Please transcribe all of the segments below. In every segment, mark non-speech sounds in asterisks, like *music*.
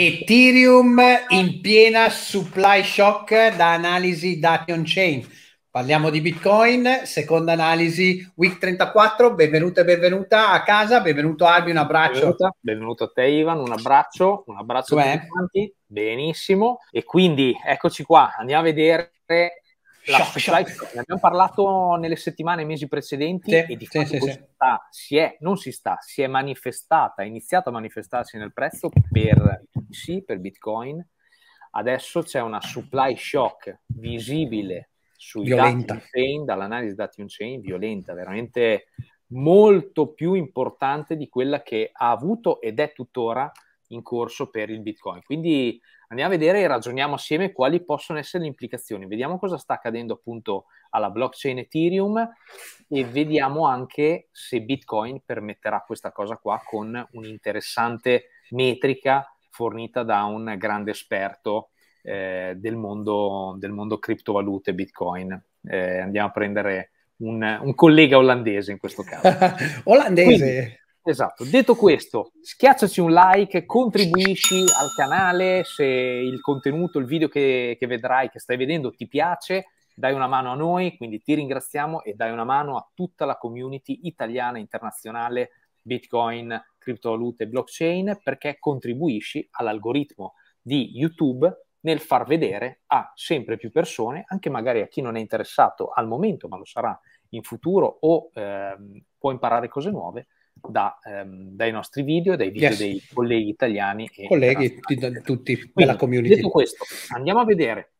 Ethereum in piena supply shock da analisi dati on chain. Parliamo di Bitcoin, seconda analisi week 34. Benvenuta e benvenuta a casa, benvenuto Albi, un abbraccio. Benvenuta, benvenuto a te Ivan, un abbraccio, un abbraccio a tutti quanti. Benissimo. E quindi eccoci qua, andiamo a vedere la shock, shock. ne abbiamo parlato nelle settimane e mesi precedenti sì, e di fatto sì, sì, si, sta, si è, non si sta, si è manifestata, ha iniziato a manifestarsi nel prezzo per sì, per Bitcoin. Adesso c'è una supply shock visibile sui violenta. dati chain, dall'analisi dati on chain, violenta, veramente molto più importante di quella che ha avuto ed è tuttora in corso per il Bitcoin. Quindi andiamo a vedere e ragioniamo assieme quali possono essere le implicazioni, vediamo cosa sta accadendo appunto alla blockchain Ethereum e vediamo anche se Bitcoin permetterà questa cosa qua con un'interessante metrica fornita da un grande esperto eh, del, mondo, del mondo criptovalute Bitcoin. Eh, andiamo a prendere un, un, collega olandese in questo caso. *laughs* olandese? Quindi, Esatto, detto questo, schiacciaci un like, contribuisci al canale se il contenuto, il video che, che, vedrai, che stai vedendo ti piace, dai una mano a noi, quindi ti ringraziamo e dai una mano a tutta la community italiana e internazionale Bitcoin, criptovalute e blockchain perché contribuisci all'algoritmo di YouTube nel far vedere a sempre più persone, anche magari a chi non è interessato al momento, ma lo sarà in futuro o eh, può imparare cose nuove da, ehm, dai nostri video, dai video yes. dei colleghi italiani. E colleghi di, tutti, Quindi, della community. Detto questo, andiamo a vedere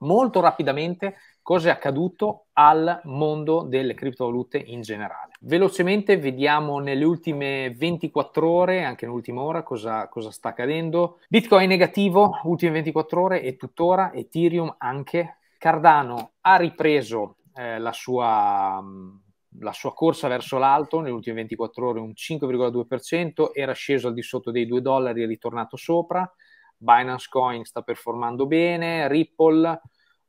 molto rapidamente cosa è accaduto al mondo delle criptovalute in generale. Velocemente vediamo nelle ultime 24 ore, anche nell'ultima ora, cosa, cosa sta accadendo. Bitcoin negativo, ultime 24 ore e tuttora, Ethereum anche. Cardano ha ripreso eh, la sua mh, mm, la sua corsa verso l'alto nelle ultime 24 ore un 5,2%, era sceso al di sotto dei 2 dollari e ritornato sopra, Binance Coin sta performando bene, Ripple,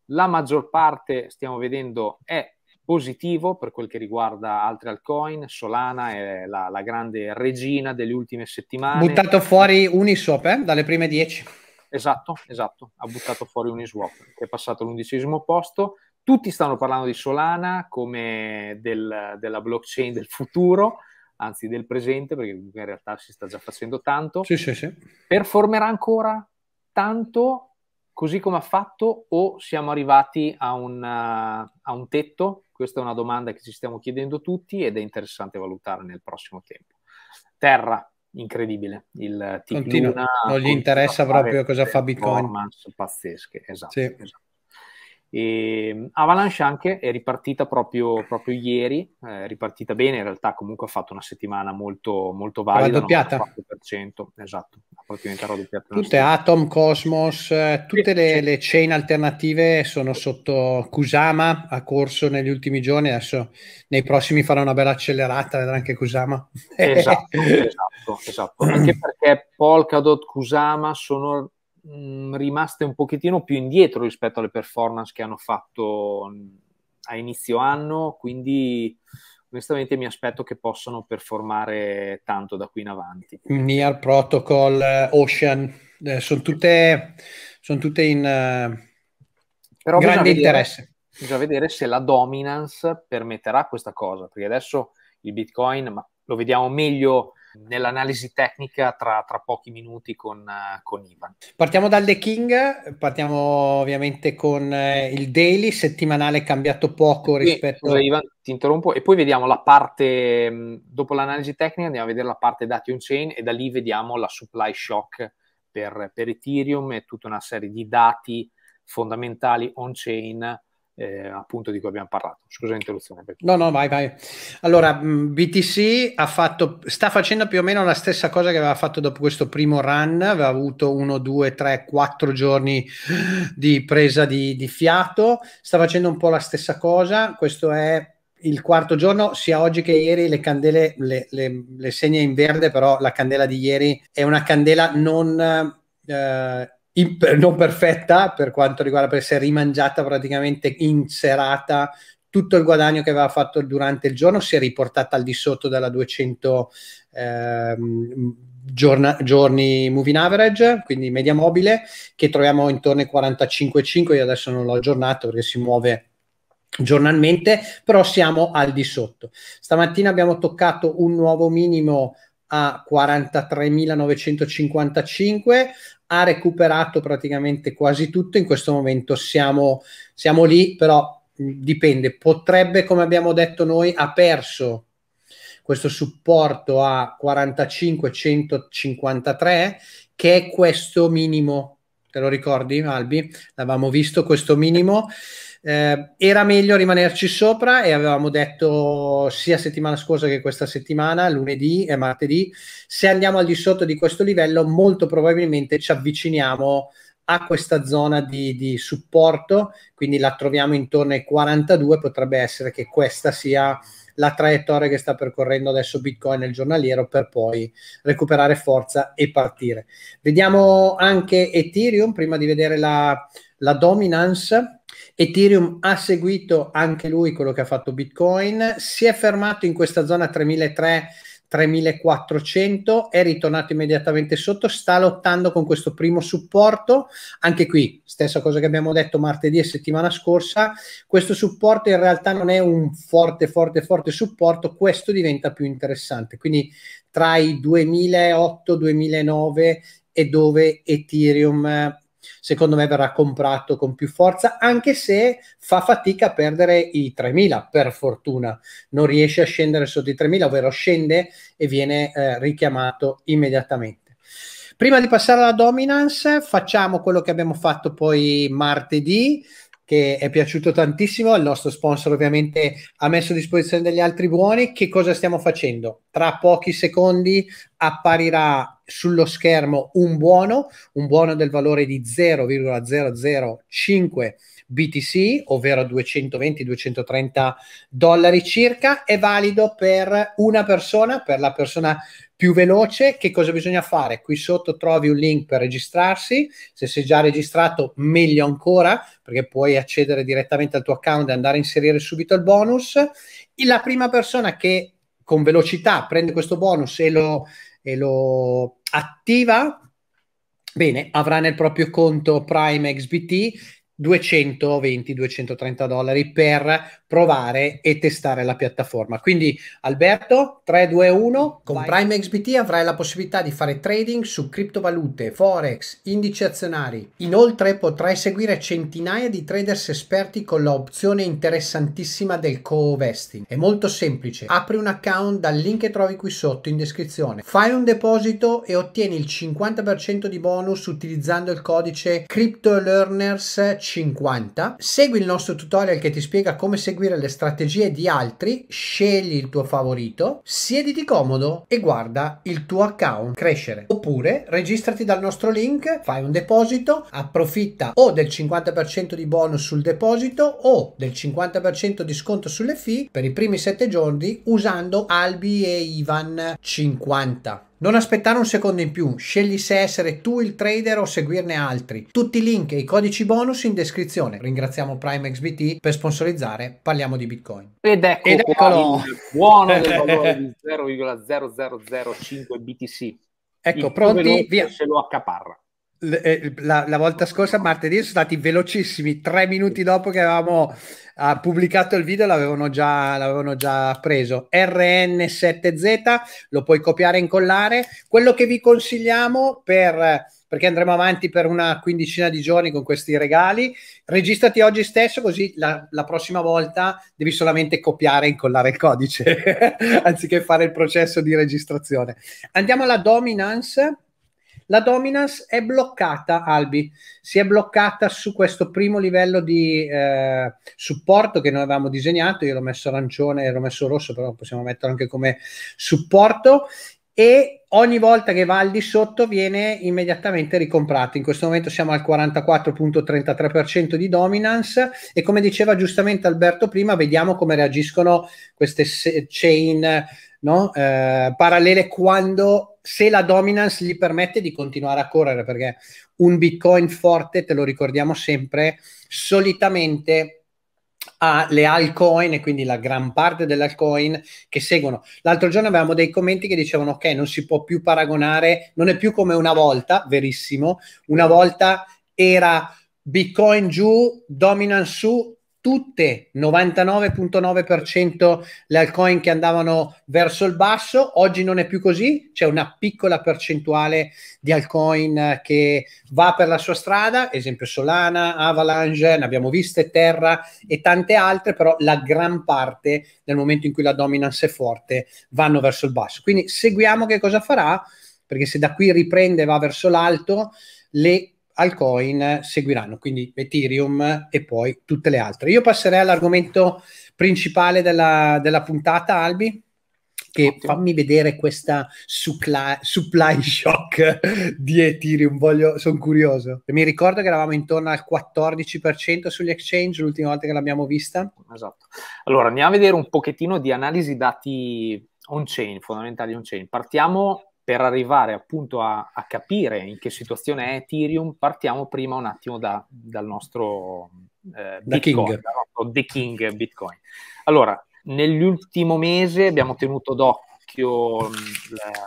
la maggior parte stiamo vedendo è positivo per quel che riguarda altri altcoin, Solana è la, la grande regina delle ultime settimane. Buttato fuori Uniswap eh? dalle prime 10. Esatto, esatto, ha buttato fuori Uniswap, che è passato all'undicesimo posto. Tutti stanno parlando di Solana come del, della blockchain del futuro, anzi del presente, perché in realtà si sta già facendo tanto. Sì, sì, sì. Performerà ancora tanto così come ha fatto o siamo arrivati a un, a un tetto? Questa è una domanda che ci stiamo chiedendo tutti ed è interessante valutare nel prossimo tempo. Terra, incredibile. Il Continua, non gli interessa proprio cosa fa Bitcoin. Performance pazzesche, esatto. Sì. esatto. E ehm, Avalanche anche è ripartita proprio, proprio ieri, è eh, ripartita bene, in realtà comunque ha fatto una settimana molto, molto valida, raddoppiata. 94%, esatto, ha praticamente raddoppiato. Tutte Atom, Cosmos, eh, tutte le, le, chain alternative sono sotto Kusama, ha corso negli ultimi giorni, adesso nei prossimi farà una bella accelerata, vedrà anche Kusama. Esatto, *laughs* esatto, esatto, anche perché Polkadot, Kusama sono mh, mm, rimaste un pochettino più indietro rispetto alle performance che hanno fatto mm, a inizio anno, quindi onestamente mi aspetto che possano performare tanto da qui in avanti. Near Protocol, eh, Ocean, eh, sono tutte, son tutte, in uh, Però grande vedere, interesse. Bisogna vedere se la dominance permetterà questa cosa, perché adesso il Bitcoin, ma lo vediamo meglio nell'analisi tecnica tra, tra pochi minuti con, eh, con, Ivan. Partiamo dal The King, partiamo ovviamente con eh, il daily settimanale cambiato poco rispetto a... Ivan, ti interrompo e poi vediamo la parte, mm, dopo l'analisi tecnica andiamo a vedere la parte dati on-chain e da lì vediamo la supply shock per, per Ethereum e tutta una serie di dati fondamentali on-chain eh, appunto di cui abbiamo parlato. Scusa l'interruzione. No, no, vai, vai. Allora, mm, BTC ha fatto, sta facendo più o meno la stessa cosa che aveva fatto dopo questo primo run, aveva avuto uno, due, tre, quattro giorni di presa di, di fiato, sta facendo un po' la stessa cosa, questo è il quarto giorno, sia oggi che ieri, le candele le, le, le segna in verde, però la candela di ieri è una candela non... Eh, imp- non perfetta per quanto riguarda per essere rimangiata praticamente in serata tutto il guadagno che aveva fatto durante il giorno si è riportata al di sotto della 200 ehm, giorna- giorni moving average, quindi media mobile, che troviamo intorno ai 45,5. Io adesso non l'ho aggiornato perché si muove giornalmente, però siamo al di sotto. Stamattina abbiamo toccato un nuovo minimo a 43.955, ha recuperato praticamente quasi tutto, in questo momento siamo, siamo lì, però dipende, potrebbe, come abbiamo detto noi, ha perso questo supporto a 45,153, che è questo minimo, te lo ricordi Albi? L'avevamo visto questo minimo. Eh, era meglio rimanerci sopra e avevamo detto sia settimana scorsa che questa settimana, lunedì e martedì, se andiamo al di sotto di questo livello molto probabilmente ci avviciniamo a questa zona di, di supporto, quindi la troviamo intorno ai 42, potrebbe essere che questa sia la traiettoria che sta percorrendo adesso Bitcoin nel giornaliero per poi recuperare forza e partire. Vediamo anche Ethereum prima di vedere la, la dominance Ethereum ha seguito anche lui quello che ha fatto Bitcoin, si è fermato in questa zona 3300 3400 è ritornato immediatamente sotto, sta lottando con questo primo supporto, anche qui stessa cosa che abbiamo detto martedì e settimana scorsa, questo supporto in realtà non è un forte forte forte supporto, questo diventa più interessante, quindi tra i 2008-2009 e dove Ethereum secondo me verrà comprato con più forza, anche se fa fatica a perdere i 3.000, per fortuna. Non riesce a scendere sotto i 3.000, ovvero scende e viene eh, richiamato immediatamente. Prima di passare alla dominance, facciamo quello che abbiamo fatto poi martedì, che è piaciuto tantissimo. Il nostro sponsor ovviamente ha messo a disposizione degli altri buoni. Che cosa stiamo facendo? Tra pochi secondi apparirà sullo schermo un buono, un buono del valore di 0,005 BTC, ovvero 220-230 dollari circa, è valido per una persona, per la persona più veloce. Che cosa bisogna fare? Qui sotto trovi un link per registrarsi, se sei già registrato meglio ancora, perché puoi accedere direttamente al tuo account e andare a inserire subito il bonus. E la prima persona che con velocità prende questo bonus e lo e lo attiva, bene, avrà nel proprio conto Prime XBT 220-230 dollari per provare e testare la piattaforma. Quindi Alberto, 3, 2, 1. Con vai. Prime XBT avrai la possibilità di fare trading su criptovalute, forex, indici azionari. Inoltre potrai seguire centinaia di traders esperti con l'opzione interessantissima del co-vesting. È molto semplice. Apri un account dal link che trovi qui sotto in descrizione. Fai un deposito e ottieni il 50% di bonus utilizzando il codice CryptoLearners 50. Segui il nostro tutorial che ti spiega come seguire le strategie di altri, scegli il tuo favorito, siediti comodo e guarda il tuo account crescere. Oppure registrati dal nostro link, fai un deposito, approfitta o del 50% di bonus sul deposito o del 50% di sconto sulle fee per i primi 7 giorni usando Albi e Ivan 50. Non aspettare un secondo in più, scegli se essere tu il trader o seguirne altri. Tutti i link e i codici bonus in descrizione. Ringraziamo PrimeXBT per sponsorizzare Parliamo di Bitcoin. Ed ecco, Ed ecco il buono del *laughs* valore di 0,0005 BTC. Ecco, il pronti? Via. Se lo accaparra. Eh, la, la, volta scorsa, martedì, sono stati velocissimi. Tre minuti dopo che avevamo uh, pubblicato il video, l'avevano già, l'avevano già, preso. RN7Z, lo puoi copiare e incollare. Quello che vi consigliamo per, perché andremo avanti per una quindicina di giorni con questi regali, registrati oggi stesso, così la, la prossima volta devi solamente copiare e incollare il codice *laughs* anziché fare il processo di registrazione. Andiamo alla dominance la dominance è bloccata, Albi, si è bloccata su questo primo livello di eh, supporto che noi avevamo disegnato, io l'ho messo arancione l'ho messo rosso, però possiamo metterlo anche come supporto e ogni volta che va al di sotto viene immediatamente ricomprato. In questo momento siamo al 44.33% di dominance e come diceva giustamente Alberto prima, vediamo come reagiscono queste chain no? eh, parallele quando se la dominance gli permette di continuare a correre, perché un Bitcoin forte, te lo ricordiamo sempre, solitamente ha le altcoin e quindi la gran parte delle altcoin che seguono. L'altro giorno avevamo dei commenti che dicevano ok, non si può più paragonare, non è più come una volta, verissimo, una volta era Bitcoin giù, dominance su, tutte 99.9% le altcoin che andavano verso il basso, oggi non è più così, c'è una piccola percentuale di altcoin che va per la sua strada, esempio Solana, Avalanche, ne abbiamo viste, Terra e tante altre, però la gran parte nel momento in cui la dominance è forte vanno verso il basso. Quindi seguiamo che cosa farà, perché se da qui riprende va verso l'alto, le Alcoin seguiranno, quindi Ethereum e poi tutte le altre. Io passerei all'argomento principale della, della puntata, Albi che Ottimo. fammi vedere questa supply, supply shock di Ethereum, voglio, sono curioso. Mi ricordo che eravamo intorno al 14% sugli exchange l'ultima volta che l'abbiamo vista. Esatto. Allora, andiamo a vedere un pochettino di analisi dati on-chain, fondamentali on-chain. Partiamo per arrivare appunto a, a, capire in che situazione è Ethereum, partiamo prima un attimo da, dal nostro, eh, da Bitcoin, King. Dal The King Bitcoin. Allora, nell'ultimo mese abbiamo tenuto d'occhio mm,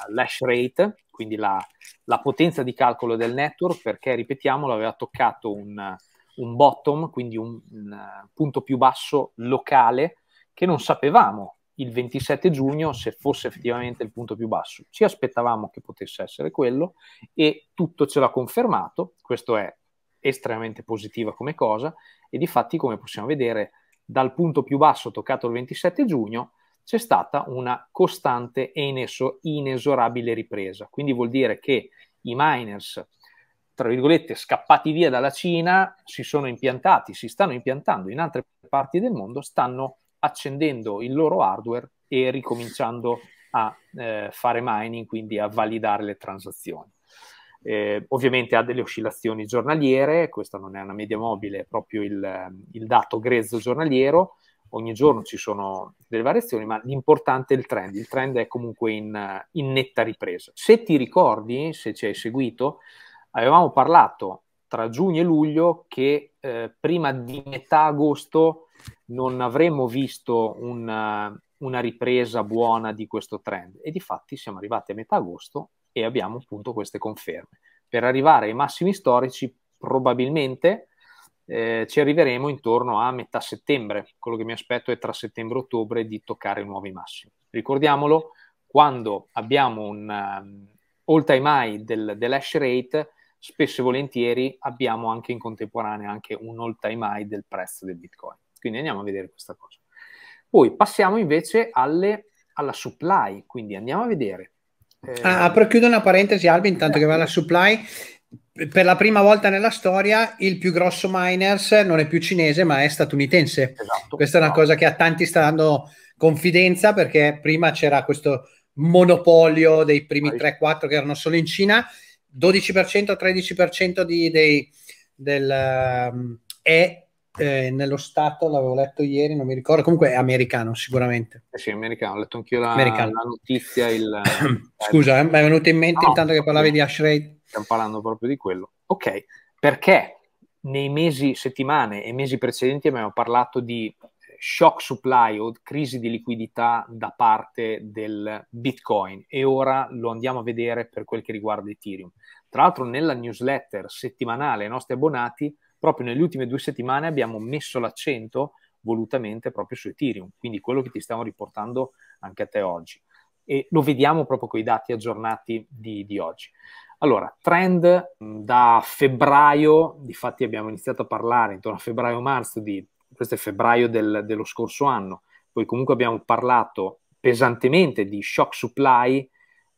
l'hash rate, quindi la, la, potenza di calcolo del network, perché ripetiamolo, aveva toccato un, un bottom, quindi un, un punto più basso locale che non sapevamo il 27 giugno, se fosse effettivamente il punto più basso, ci aspettavamo che potesse essere quello e tutto ce l'ha confermato, questo è estremamente positiva come cosa e di fatti come possiamo vedere dal punto più basso toccato il 27 giugno c'è stata una costante e inesorabile ripresa. Quindi vuol dire che i miners, tra virgolette, scappati via dalla Cina, si sono impiantati, si stanno impiantando in altre parti del mondo, stanno accendendo il loro hardware e ricominciando a eh, fare mining, quindi a validare le transazioni. Eh, ovviamente ha delle oscillazioni giornaliere, questa non è una media mobile, è proprio il, eh, il dato grezzo giornaliero, ogni giorno ci sono delle variazioni, ma l'importante è il trend, il trend è comunque in, in netta ripresa. Se ti ricordi, se ci hai seguito, avevamo parlato tra giugno e luglio che eh, prima di metà agosto non avremmo visto una, una ripresa buona di questo trend e di fatti siamo arrivati a metà agosto e abbiamo appunto queste conferme. Per arrivare ai massimi storici probabilmente eh, ci arriveremo intorno a metà settembre, quello che mi aspetto è tra settembre e ottobre di toccare nuovi massimi. Ricordiamolo, quando abbiamo un um, all time high del, dell'hash rate spesso e volentieri abbiamo anche in contemporanea anche un all time high del prezzo del bitcoin. Quindi andiamo a vedere questa cosa. Poi passiamo invece alle, alla supply, quindi andiamo a vedere. Eh, ah, chiudo una parentesi Albi intanto che va alla supply. Per la prima volta nella storia il più grosso miners non è più cinese ma è statunitense. Esatto. Questa è una cosa che a tanti sta dando confidenza perché prima c'era questo monopolio dei primi 3-4 che erano solo in Cina 12%-13% di, dei, del, um, è eh, nello Stato, l'avevo letto ieri, non mi ricordo, comunque è americano sicuramente. Eh sì, americano, ho letto anch'io la, la notizia. Il, *coughs* eh, Scusa, eh, mi è venuto in mente no, intanto che parlavi di hash rate. Stiamo parlando proprio di quello. Ok, perché nei mesi, settimane e mesi precedenti abbiamo parlato di shock supply o crisi di liquidità da parte del Bitcoin e ora lo andiamo a vedere per quel che riguarda Ethereum. Tra l'altro nella newsletter settimanale ai nostri abbonati, proprio nelle ultime due settimane abbiamo messo l'accento volutamente proprio su Ethereum, quindi quello che ti stiamo riportando anche a te oggi. E lo vediamo proprio con i dati aggiornati di, di oggi. Allora, trend mm, da febbraio, di abbiamo iniziato a parlare intorno a febbraio-marzo di questo è febbraio del, dello scorso anno, poi comunque abbiamo parlato pesantemente di shock supply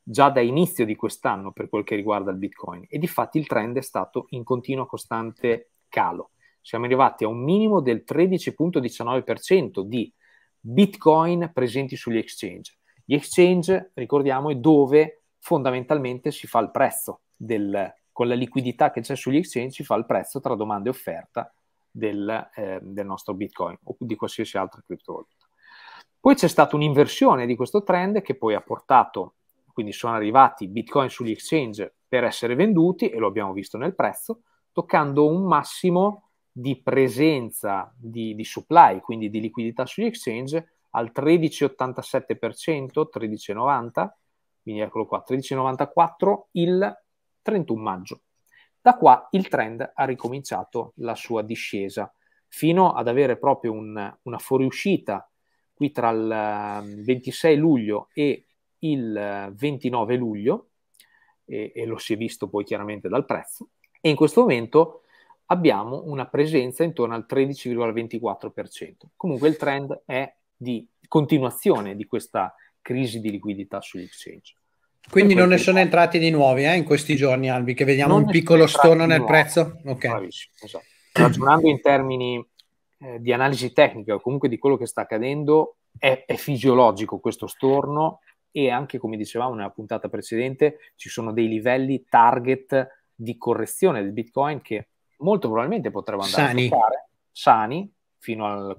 già da inizio di quest'anno per quel che riguarda il Bitcoin e di fatti il trend è stato in continuo costante calo. Siamo arrivati a un minimo del 13.19% di Bitcoin presenti sugli exchange. Gli exchange, ricordiamo, è dove fondamentalmente si fa il prezzo del, con la liquidità che c'è sugli exchange si fa il prezzo tra domanda e offerta del, eh, del nostro Bitcoin o di qualsiasi altra criptovaluta. Poi c'è stata un'inversione di questo trend che poi ha portato, quindi sono arrivati Bitcoin sugli exchange per essere venduti e lo abbiamo visto nel prezzo, toccando un massimo di presenza di, di supply, quindi di liquidità sugli exchange al 13,87%, 13,90, quindi eccolo qua, 13,94 il 31 maggio. Da qua il trend ha ricominciato la sua discesa fino ad avere proprio un, una fuoriuscita qui tra il 26 ehm, luglio e il 29 eh, luglio e, e lo si è visto poi chiaramente dal prezzo e in questo momento abbiamo una presenza intorno al 13,24%. Comunque il trend è di continuazione di questa crisi di liquidità sugli exchange. Quindi non ne sono entrati di nuovi eh, in questi giorni, Albi, che vediamo non un piccolo storno nel prezzo? Okay. esatto. Ragionando in termini eh, di analisi tecnica o comunque di quello che sta accadendo, è, è fisiologico questo storno e anche, come dicevamo nella puntata precedente, ci sono dei livelli target di correzione del Bitcoin che molto probabilmente potrebbero andare sani. a toccare, sani, fino ai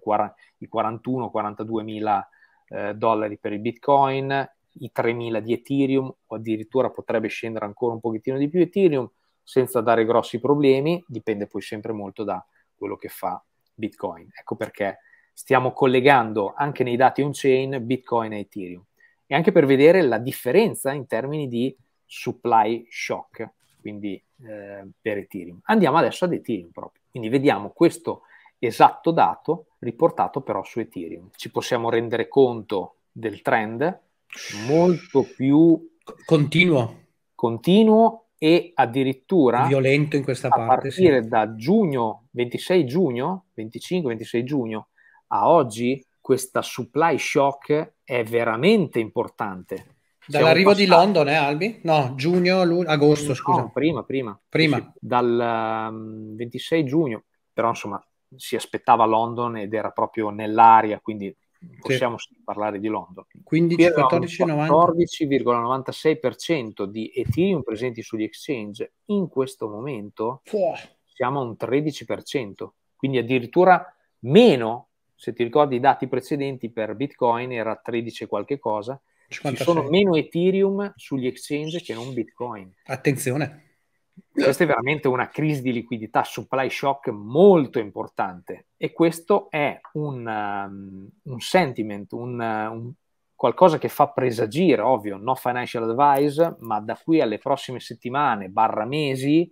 41-42 mila eh, dollari per il Bitcoin i 3000 di Ethereum o addirittura potrebbe scendere ancora un pochettino di più Ethereum senza dare grossi problemi, dipende poi sempre molto da quello che fa Bitcoin. Ecco perché stiamo collegando anche nei dati on-chain Bitcoin e Ethereum e anche per vedere la differenza in termini di supply shock, quindi eh, per Ethereum. Andiamo adesso ad Ethereum proprio, quindi vediamo questo esatto dato riportato però su Ethereum. Ci possiamo rendere conto del trend molto più continuo, continuo e addirittura violento in questa parte. A partire sì. da giugno, 26 giugno, 25-26 giugno a oggi, questa supply shock è veramente importante. Dall'arrivo passato... di London, eh, Albi? No, giugno, luglio, agosto, no, scusa. No, prima, prima. Prima. Sì, dal um, mm, 26 giugno, però insomma si aspettava London ed era proprio nell'aria, quindi possiamo sì. parlare di London. 14,96% di Ethereum presenti sugli exchange, in questo momento Fuh. siamo a un 13%, quindi addirittura meno, se ti ricordi i dati precedenti per Bitcoin era 13 qualche cosa, 56. ci sono meno Ethereum sugli exchange che non Bitcoin. Attenzione. Questa è veramente una crisi di liquidità, supply shock molto importante e questo è un, um, un sentiment, un, uh, un, qualcosa che fa presagire, ovvio, no financial advice, ma da qui alle prossime settimane, barra mesi,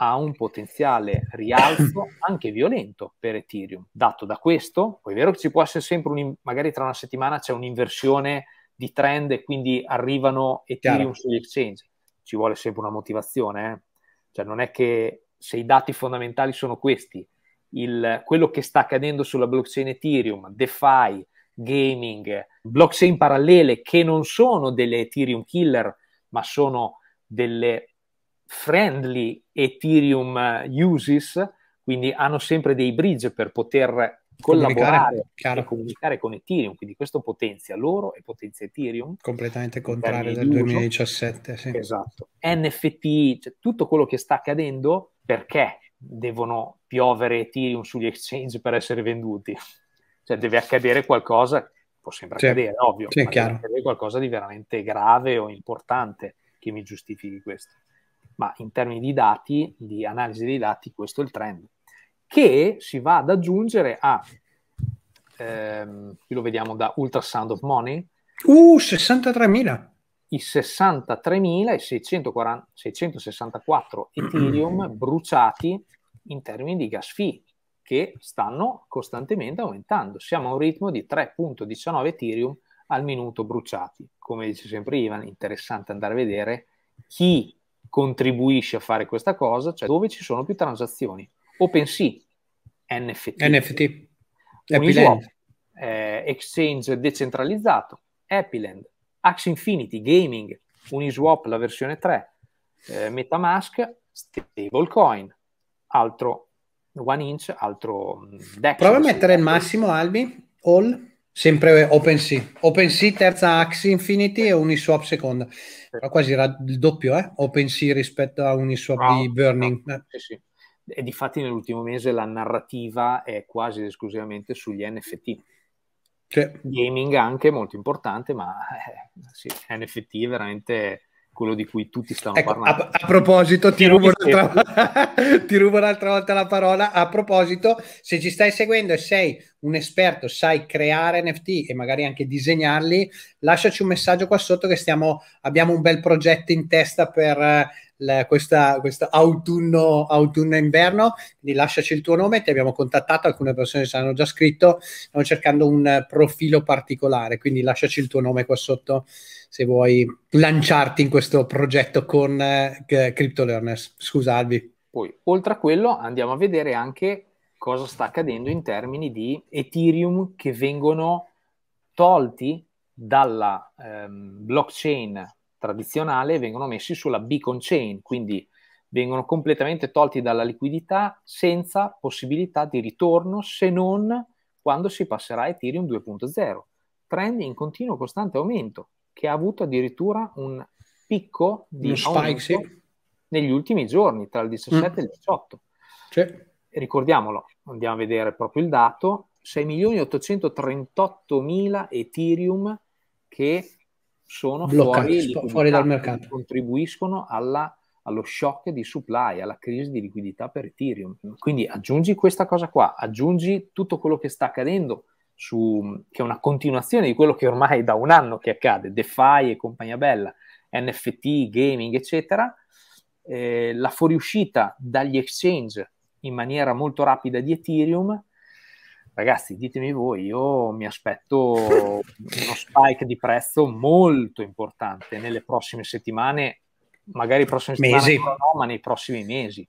ha un potenziale rialzo *coughs* anche violento per Ethereum. Dato da questo, poi è vero che ci può essere sempre, un, magari tra una settimana c'è un'inversione di trend e quindi arrivano Ethereum Chiaro. sugli exchange. Ci vuole sempre una motivazione, eh? Cioè non è che se i dati fondamentali sono questi, il, quello che sta accadendo sulla blockchain Ethereum, DeFi, gaming, blockchain parallele che non sono delle Ethereum killer, ma sono delle friendly Ethereum eh, uses, quindi hanno sempre dei bridge per poter collaborare comunicare, comunicare con Ethereum, quindi questo potenzia loro e potenzia Ethereum. Completamente contrario del 2017, sì. Esatto. NFT, cioè, tutto quello che sta accadendo, perché devono piovere Ethereum sugli exchange per essere venduti? Cioè deve accadere qualcosa, può sempre accadere, sì. ovvio, sì, ma chiaro. deve accadere qualcosa di veramente grave o importante che mi giustifichi questo. Ma in termini di dati, di analisi dei dati, questo è il trend che si va ad aggiungere a, ehm, qui lo vediamo da Ultrasound of Money, uh, 63.000 i 63.664 Ethereum *clears throat* bruciati in termini di gas fee che stanno costantemente aumentando. Siamo a un ritmo di 3.19 Ethereum al minuto bruciati. Come dice sempre Ivan, interessante andare a vedere chi contribuisce a fare questa cosa, cioè dove ci sono più transazioni. OpenSea, NFT, NFT. Uniswap, eh, Exchange decentralizzato, Epiland, Axe Infinity Gaming, Uniswap la versione 3, eh, Metamask, Stablecoin, altro One Inch, altro mm, Dex. Prova a mettere il massimo Albi, All, sempre OpenSea. OpenSea terza Axie Infinity e Uniswap seconda. Però quasi il doppio, eh? OpenSea rispetto a Uniswap no, di Burning. No, sì, sì e difatti nell'ultimo mese la narrativa è quasi esclusivamente sugli NFT. Sì. Gaming anche molto importante, ma eh, sì, NFT veramente quello di cui tutti stanno ecco, parlando. A, a proposito, ti rubo, un'altra, *laughs* ti rubo un'altra volta la parola. A proposito, se ci stai seguendo e sei un esperto, sai creare NFT e magari anche disegnarli, lasciaci un messaggio qua sotto che stiamo, abbiamo un bel progetto in testa per eh, la, questa, questo autunno, autunno inverno. Quindi lasciaci il tuo nome, ti abbiamo contattato, alcune persone ci hanno già scritto, stiamo cercando un profilo particolare, quindi lasciaci il tuo nome qua sotto se vuoi lanciarti in questo progetto con eh, Learners. Scusa Albi. Poi, oltre a quello, andiamo a vedere anche cosa sta accadendo in termini di Ethereum che vengono tolti dalla ehm, blockchain tradizionale e vengono messi sulla beacon chain, quindi vengono completamente tolti dalla liquidità senza possibilità di ritorno se non quando si passerà a Ethereum 2.0. Trend in continuo costante aumento che ha avuto addirittura un picco di spike, sì. negli ultimi giorni, tra il 17 mm. e il 18. Sì. Ricordiamolo, andiamo a vedere proprio il dato, 6.838.000 Ethereum che sono fuori, sp- fuori dal mercato, contribuiscono alla allo shock di supply, alla crisi di liquidità per Ethereum. Quindi aggiungi questa cosa qua, aggiungi tutto quello che sta accadendo su, che è una continuazione di quello che ormai da un anno che accade, DeFi e compagnia bella, NFT, gaming, eccetera, eh, la fuoriuscita dagli exchange in maniera molto rapida di Ethereum, ragazzi, ditemi voi, io mi aspetto uno spike di prezzo molto importante nelle prossime settimane, magari prossime mesi. settimane no, ma nei prossimi mesi.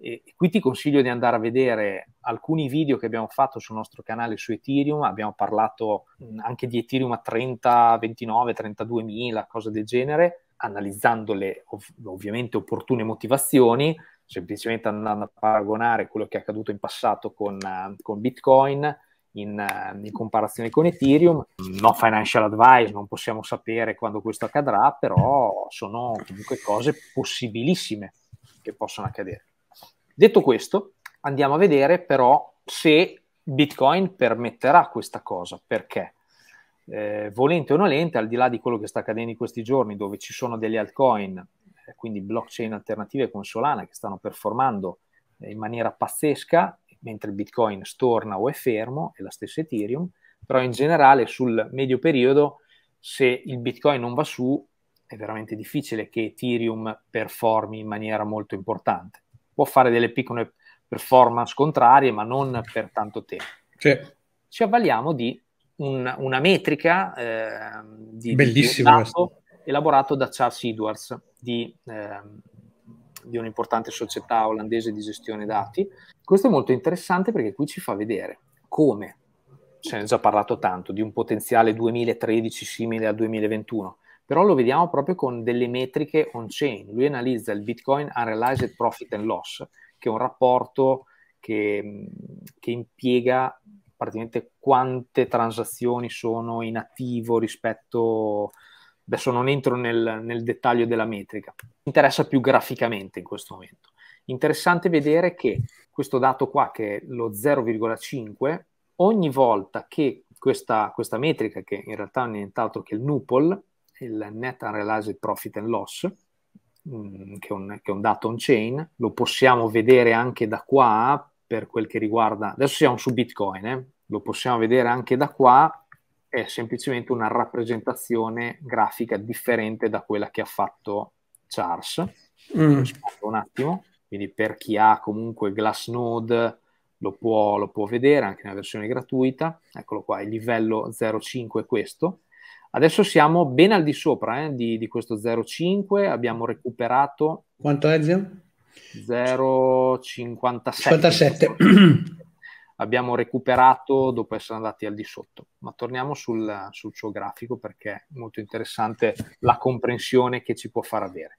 E qui ti consiglio di andare a vedere alcuni video che abbiamo fatto sul nostro canale su Ethereum, abbiamo parlato mm, anche di Ethereum a 30, 29, 32 mila, cose del genere, analizzando le ov- ovviamente opportune motivazioni, semplicemente andando a paragonare quello che è accaduto in passato con, uh, con Bitcoin, in, eh, in, comparazione con Ethereum. No financial advice, non possiamo sapere quando questo accadrà, però sono comunque cose possibilissime che possono accadere. Detto questo, andiamo a vedere però se Bitcoin permetterà questa cosa, perché eh, volente o nolente, al di là di quello che sta accadendo in questi giorni, dove ci sono delle altcoin, eh, quindi blockchain alternative con Solana che stanno performando eh, in maniera pazzesca, mentre Bitcoin storna o è fermo, è la stessa Ethereum, però in generale sul medio periodo, se il Bitcoin non va su, è veramente difficile che Ethereum performi in maniera molto importante può fare delle piccole performance contrarie, ma non per tanto tempo. Sì. Ci avvaliamo di un, una metrica eh, di, Bellissimo di un elaborato da Charles Edwards di, eh, di un'importante società olandese di gestione dati. Questo è molto interessante perché qui ci fa vedere come, se ne è già parlato tanto, di un potenziale 2013 simile al 2021 però lo vediamo proprio con delle metriche on-chain. Lui analizza il Bitcoin Unrealized Profit and Loss, che è un rapporto che, che impiega praticamente quante transazioni sono in attivo rispetto... Adesso non entro nel, nel dettaglio della metrica, mi interessa più graficamente in questo momento. Interessante vedere che questo dato qua, che è lo 0,5, ogni volta che questa, questa metrica, che in realtà è nient'altro che il Nupol, il Net Unrealized Profit and Loss, mm, che, è un, che è un dato on-chain, lo possiamo vedere anche da qua per quel che riguarda, adesso siamo su Bitcoin, eh? lo possiamo vedere anche da qua, è semplicemente una rappresentazione grafica differente da quella che ha fatto Charles. Mm. Un attimo, quindi per chi ha comunque Glassnode lo può, lo può vedere anche nella versione gratuita, eccolo qua, il livello 0.5 è questo, Adesso siamo ben al di sopra eh, di, di, questo 0,5, abbiamo recuperato... Quanto è zio? 0,57. *clears throat* abbiamo recuperato dopo essere andati al di sotto. Ma torniamo sul, sul suo grafico perché è molto interessante la comprensione che ci può far avere.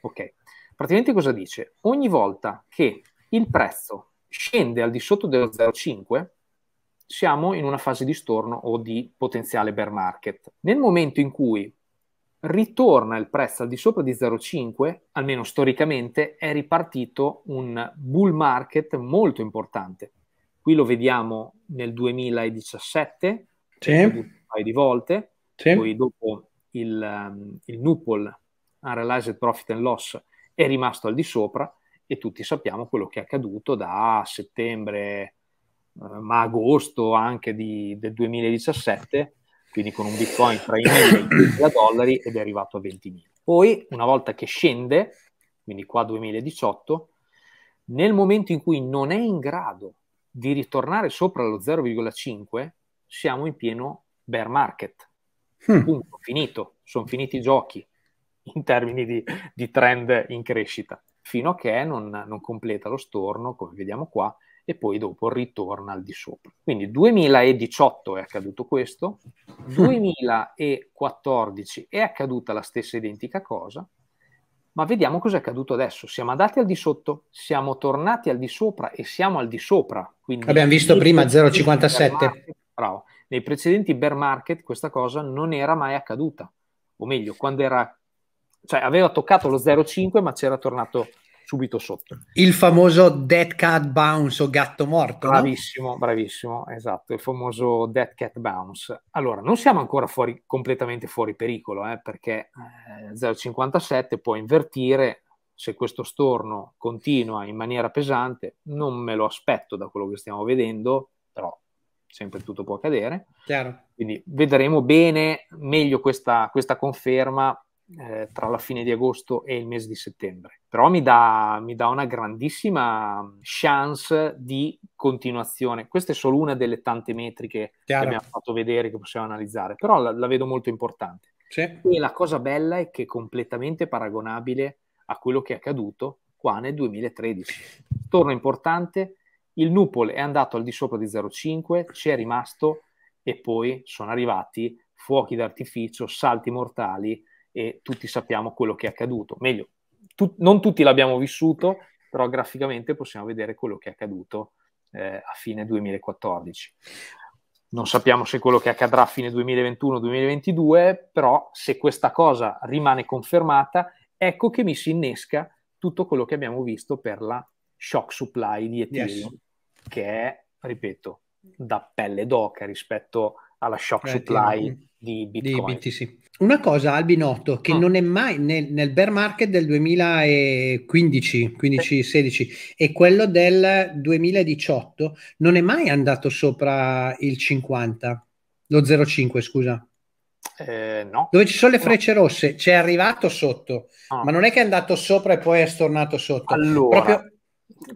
Ok, praticamente cosa dice? Ogni volta che il prezzo scende al di sotto dello 0,5, siamo in una fase di storno o di potenziale bear market. Nel momento in cui ritorna il prezzo al di sopra di 0,5, almeno storicamente, è ripartito un bull market molto importante. Qui lo vediamo nel 2017, sì. un paio di volte, sì. poi dopo il, um, il Nupol, Unrealized Profit and Loss, è rimasto al di sopra e tutti sappiamo quello che è accaduto da settembre eh, ma agosto anche di, del 2017, quindi con un bitcoin tra i 1.000 dollari ed è arrivato a 20.000. Poi, una volta che scende, quindi qua 2018, nel momento in cui non è in grado di ritornare sopra lo 0,5, siamo in pieno bear market. Hmm. Punto, finito, sono finiti i giochi in termini di, di trend in crescita, fino a che non, non completa lo storno, come vediamo qua, e poi dopo ritorna al di sopra. Quindi 2018 è accaduto questo, 2014 *laughs* è accaduta la stessa identica cosa, ma vediamo cosa è accaduto adesso. Siamo andati al di sotto, siamo tornati al di sopra e siamo al di sopra. Quindi Abbiamo visto prima 0,57. Bravo. Nei precedenti bear market questa cosa non era mai accaduta, o meglio, quando era, cioè aveva toccato lo 0,5 ma c'era tornato subito sotto. Il famoso dead cat bounce o gatto morto. Bravissimo, no? bravissimo, esatto, il famoso dead cat bounce. Allora, non siamo ancora fuori, completamente fuori pericolo, eh, perché eh, 0,57 può invertire, se questo storno continua in maniera pesante, non me lo aspetto da quello che stiamo vedendo, però sempre tutto può accadere. Chiaro. Quindi vedremo bene, meglio questa, questa conferma eh, tra la fine di agosto e il mese di settembre. Però mi dà, mi dà una grandissima chance di continuazione. Questa è solo una delle tante metriche Chiaro. che ha fatto vedere, che possiamo analizzare, però la, la vedo molto importante. Sì. E la cosa bella è che è completamente paragonabile a quello che è accaduto qua nel 2013. Torno importante, il Nupol è andato al di sopra di 0,5, ci è rimasto e poi sono arrivati fuochi d'artificio, salti mortali, e tutti sappiamo quello che è accaduto. Meglio, tu, non tutti l'abbiamo vissuto, però graficamente possiamo vedere quello che è accaduto eh, a fine 2014. Non sappiamo se quello che accadrà a fine 2021-2022, però se questa cosa rimane confermata, ecco che mi si innesca tutto quello che abbiamo visto per la shock supply di Ethereum, yes. che è, ripeto, da pelle d'oca rispetto alla shock eh, supply di Bitcoin. Di BTC. Una cosa, Albinotto, che oh. non è mai nel, nel, bear market del 2015, 15, 16 e quello del 2018 non è mai andato sopra il 50, lo 0,5 scusa. Eh, no. Dove ci sono le frecce rosse, c'è arrivato sotto, oh. ma non è che è andato sopra e poi è stornato sotto. Allora, Proprio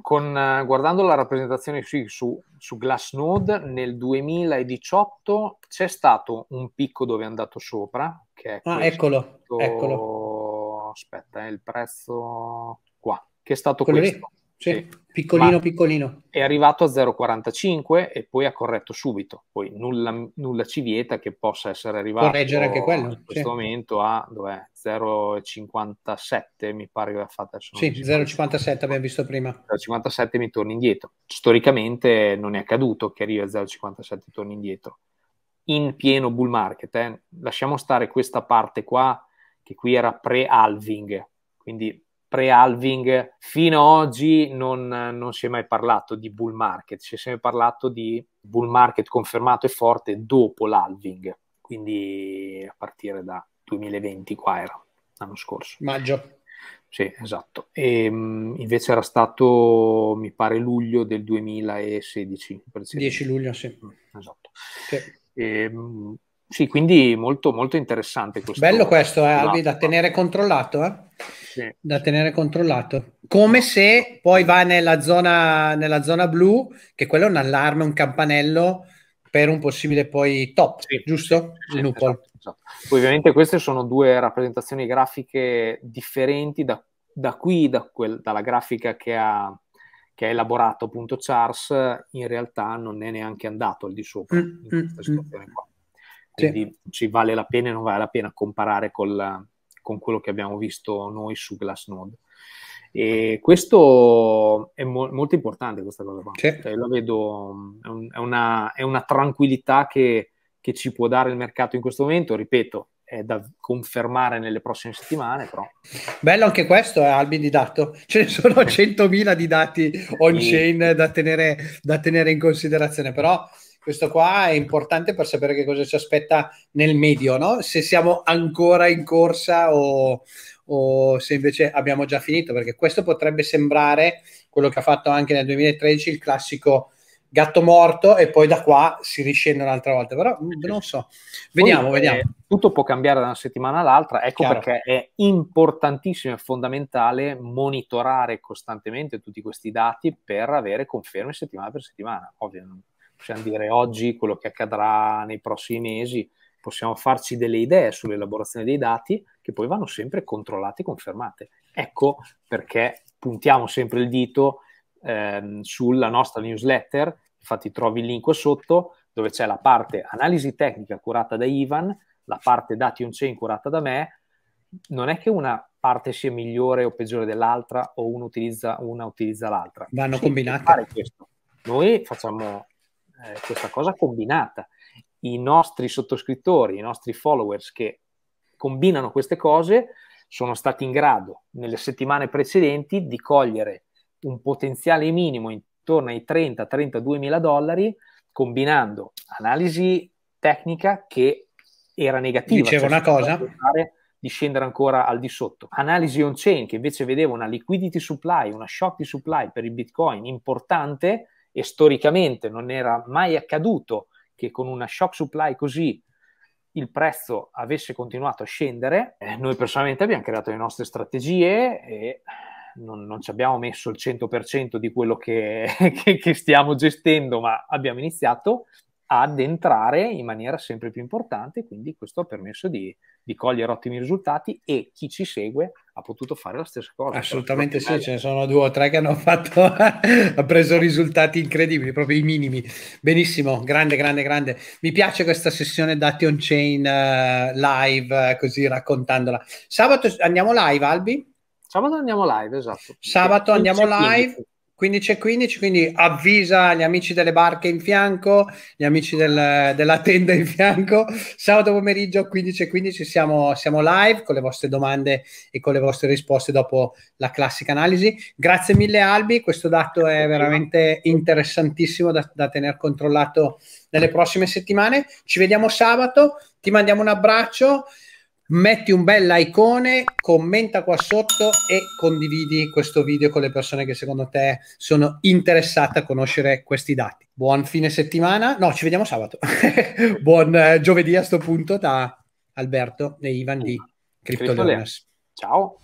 con, eh, guardando la rappresentazione sì, su, su Glassnode, nel 2018 c'è stato un picco dove è andato sopra, che è ah, eccolo, eccolo. Aspetta, è eh, il prezzo qua, che è stato Quello questo. Lì? Sì, piccolino, Ma piccolino. È arrivato a 0,45 e poi ha corretto subito. Poi nulla, nulla, ci vieta che possa essere arrivato Correggere anche quello, in questo sì. momento a 0,57 mi pare che l'ha fatto adesso. Sì, 0,57 abbiamo visto prima. 0,57 mi torna indietro. Storicamente non è accaduto che arrivi a 0,57 e torni indietro. In pieno bull market, eh. lasciamo stare questa parte qua che qui era pre-halving, quindi pre-halving, fino ad oggi non, non, si è mai parlato di bull market, si è sempre parlato di bull market confermato e forte dopo l'halving, quindi a partire da 2020 qua era, l'anno scorso. Maggio. Sì, esatto. E, ehm, invece era stato, mi pare, luglio del 2016. 10 luglio, sì. Mm, esatto. Sì. E, ehm, sì, quindi molto, molto interessante questo. Bello questo, eh, Albi, da esatto. tenere controllato. Eh? da tenere controllato. Come se poi va nella zona, nella zona blu, che quello è un allarme, un campanello per un possibile poi top, sì. giusto? Sì, esatto, esatto. ovviamente queste sono due rappresentazioni grafiche differenti da, da qui, da quel, dalla grafica che ha, che ha, elaborato appunto Charles, in realtà non è neanche andato al di sopra mm, in questa mm, mm. situazione qua. Quindi sì. ci vale la pena e non vale la pena comparare col, con quello che abbiamo visto noi su Glassnode. E questo è mo- molto importante, questa cosa qua. Sì. Cioè, la vedo, mm, è, un, è, una, è una, tranquillità che, che, ci può dare il mercato in questo momento, ripeto, è da confermare nelle prossime settimane, però. Bello anche questo, eh, Albi, di dato. Ce ne sono 100.000 *laughs* di dati on-chain da tenere, da tenere in considerazione, però questo qua è importante per sapere che cosa ci aspetta nel medio, no? se siamo ancora in corsa o, o, se invece abbiamo già finito, perché questo potrebbe sembrare quello che ha fatto anche nel 2013 il classico gatto morto e poi da qua si riscende un'altra volta, però non so, vediamo, poi, vediamo. Eh, tutto può cambiare da una settimana all'altra, ecco Chiaro. perché è importantissimo e fondamentale monitorare costantemente tutti questi dati per avere conferme settimana per settimana, ovviamente possiamo dire oggi, quello che accadrà nei prossimi mesi, possiamo farci delle idee sull'elaborazione dei dati che poi vanno sempre controllate e confermate. Ecco perché puntiamo sempre il dito ehm, sulla nostra newsletter, infatti trovi il link qua sotto dove c'è la parte analisi tecnica curata da Ivan, la parte dati on chain curata da me, non è che una parte sia migliore o peggiore dell'altra o uno utilizza, una utilizza l'altra. Vanno sì, combinate. Noi facciamo eh, questa cosa combinata. I nostri sottoscrittori, i nostri followers che combinano queste cose sono stati in grado nelle settimane precedenti di cogliere un potenziale minimo intorno ai 30-32 mila dollari combinando analisi tecnica che era negativa. Dicevo cioè una cosa. Di scendere ancora al di sotto. Analisi on-chain che invece vedeva una liquidity supply, una shock di supply per il bitcoin importante, e storicamente non era mai accaduto che con una shock supply così il prezzo avesse continuato a scendere, eh, noi personalmente abbiamo creato le nostre strategie e non, non ci abbiamo messo il 100% di quello che, *laughs* che, che stiamo gestendo, ma abbiamo iniziato ad entrare in maniera sempre più importante, quindi questo ha permesso di, di cogliere ottimi risultati e chi ci segue ha potuto fare la stessa cosa. Assolutamente sì, ce ne sono due o tre che hanno fatto, *laughs* ha preso risultati incredibili, proprio i minimi. Benissimo, grande, grande, grande. Mi piace questa sessione dati on chain uh, live, uh, così raccontandola. Sabato andiamo live, Albi? Sabato andiamo live, esatto. Sabato andiamo live. Quindi 15 e 15, quindi avvisa gli amici delle barche in fianco, gli amici del, della tenda in fianco. Sabato pomeriggio 15 e 15 siamo, siamo, live con le vostre domande e con le vostre risposte dopo la classica analisi. Grazie mille Albi, questo dato è veramente interessantissimo da, da tener controllato nelle prossime settimane. Ci vediamo sabato, ti mandiamo un abbraccio metti un bel icone, commenta qua sotto e condividi questo video con le persone che secondo te sono interessate a conoscere questi dati. Buon fine settimana, no, ci vediamo sabato. *laughs* Buon eh, giovedì a sto punto da Alberto e Ivan di CryptoLearners. Ciao.